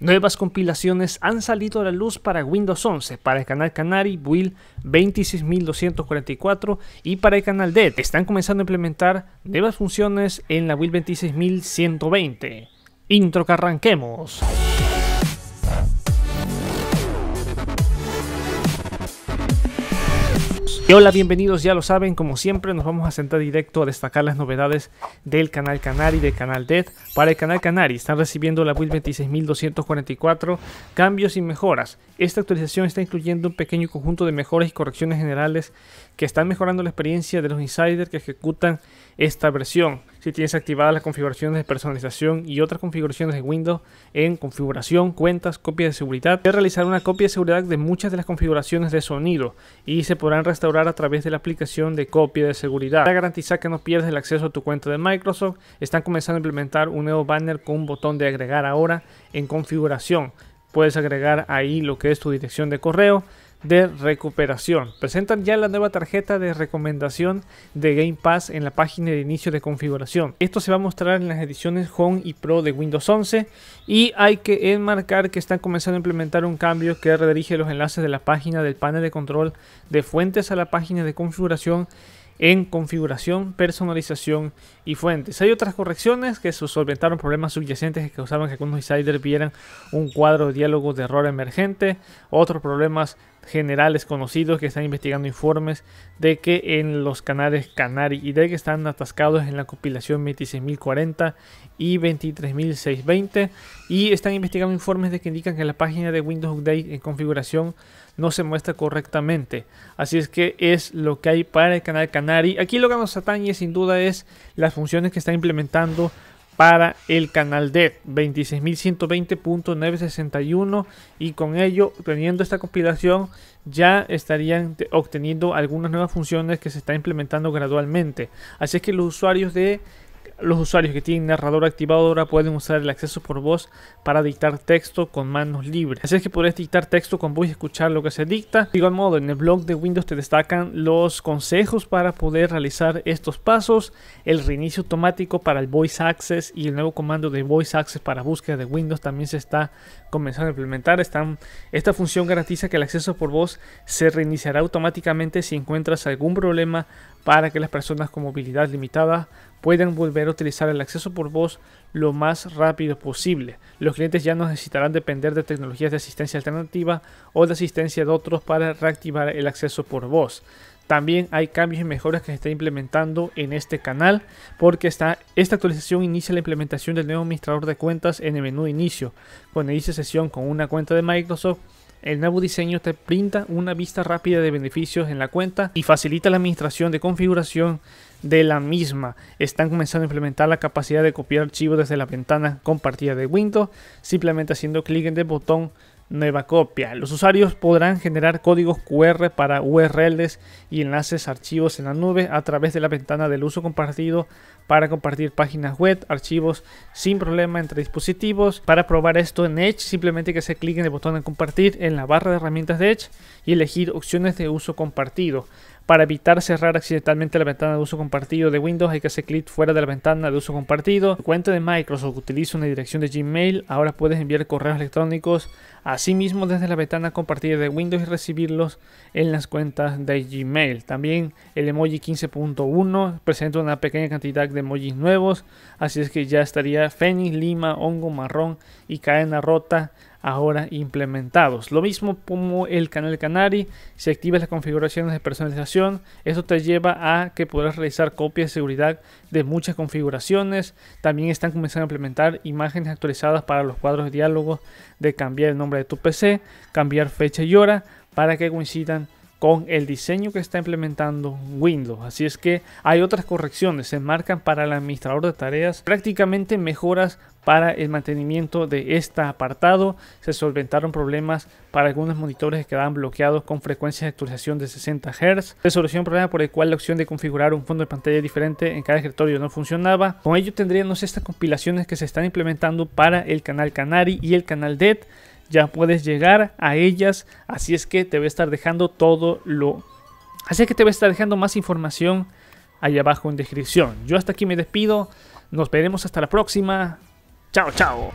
Nuevas compilaciones han salido a la luz para Windows 11, para el canal Canary, Build 26244 y para el canal DED. Están comenzando a implementar nuevas funciones en la Build 26120. Intro que arranquemos. hola, bienvenidos, ya lo saben, como siempre nos vamos a sentar directo a destacar las novedades del canal Canary, del canal Dead. Para el canal Canary, están recibiendo la build 26244, cambios y mejoras. Esta actualización está incluyendo un pequeño conjunto de mejoras y correcciones generales que están mejorando la experiencia de los insiders que ejecutan esta versión si tienes activadas las configuraciones de personalización y otras configuraciones de Windows en configuración, cuentas, copia de seguridad. Puedes realizar una copia de seguridad de muchas de las configuraciones de sonido y se podrán restaurar a través de la aplicación de copia de seguridad. Para garantizar que no pierdes el acceso a tu cuenta de Microsoft, están comenzando a implementar un nuevo banner con un botón de agregar ahora en configuración. Puedes agregar ahí lo que es tu dirección de correo, de recuperación. Presentan ya la nueva tarjeta de recomendación de Game Pass en la página de inicio de configuración. Esto se va a mostrar en las ediciones Home y Pro de Windows 11 y hay que enmarcar que están comenzando a implementar un cambio que redirige los enlaces de la página del panel de control de fuentes a la página de configuración en configuración, personalización y fuentes. Hay otras correcciones que solventaron problemas subyacentes que causaban que algunos insiders vieran un cuadro de diálogo de error emergente, otros problemas generales conocidos que están investigando informes de que en los canales Canary y de que están atascados en la compilación 26040 y 23620 y están investigando informes de que indican que la página de Windows Update en configuración no se muestra correctamente. Así es que es lo que hay para el canal Canary. Aquí lo que nos atañe sin duda es las funciones que está implementando para el canal de 26120.961 y con ello teniendo esta compilación ya estarían obteniendo algunas nuevas funciones que se están implementando gradualmente así es que los usuarios de los usuarios que tienen narrador activado ahora pueden usar el acceso por voz para dictar texto con manos libres. Así es que podrás dictar texto con voz y escuchar lo que se dicta. De igual modo, en el blog de Windows te destacan los consejos para poder realizar estos pasos, el reinicio automático para el Voice Access y el nuevo comando de Voice Access para búsqueda de Windows también se está comenzando a implementar. esta función garantiza que el acceso por voz se reiniciará automáticamente si encuentras algún problema para que las personas con movilidad limitada puedan volver utilizar el acceso por voz lo más rápido posible. Los clientes ya no necesitarán depender de tecnologías de asistencia alternativa o de asistencia de otros para reactivar el acceso por voz. También hay cambios y mejoras que se está implementando en este canal porque esta, esta actualización inicia la implementación del nuevo administrador de cuentas en el menú de inicio. Cuando dice sesión con una cuenta de Microsoft, el nuevo diseño te brinda una vista rápida de beneficios en la cuenta y facilita la administración de configuración de la misma. Están comenzando a implementar la capacidad de copiar archivos desde la ventana compartida de Windows, simplemente haciendo clic en el botón nueva copia. Los usuarios podrán generar códigos QR para URLs y enlaces archivos en la nube a través de la ventana del uso compartido para compartir páginas web, archivos sin problema entre dispositivos. Para probar esto en Edge, simplemente que se clic en el botón de compartir en la barra de herramientas de Edge y elegir opciones de uso compartido. Para evitar cerrar accidentalmente la ventana de uso compartido de Windows hay que hacer clic fuera de la ventana de uso compartido. cuenta de Microsoft utiliza una dirección de Gmail, ahora puedes enviar correos electrónicos a sí mismo desde la ventana compartida de Windows y recibirlos en las cuentas de Gmail. También el emoji 15.1 presenta una pequeña cantidad de emojis nuevos, así es que ya estaría Fenix, Lima, Hongo, Marrón y Cadena Rota ahora implementados. Lo mismo como el canal Canary, si activas las configuraciones de personalización, esto te lleva a que podrás realizar copias de seguridad de muchas configuraciones. También están comenzando a implementar imágenes actualizadas para los cuadros de diálogo de cambiar el nombre de tu PC, cambiar fecha y hora para que coincidan con el diseño que está implementando Windows. Así es que hay otras correcciones, se marcan para el administrador de tareas, prácticamente mejoras para el mantenimiento de este apartado. Se solventaron problemas para algunos monitores que quedaban bloqueados con frecuencias de actualización de 60 Hz. Se solucionó un problema por el cual la opción de configurar un fondo de pantalla diferente en cada escritorio no funcionaba. Con ello tendríamos estas compilaciones que se están implementando para el canal Canary y el canal DET ya puedes llegar a ellas. Así es que te voy a estar dejando todo lo... Así es que te voy a estar dejando más información ahí abajo en descripción. Yo hasta aquí me despido. Nos veremos hasta la próxima. Chao, chao.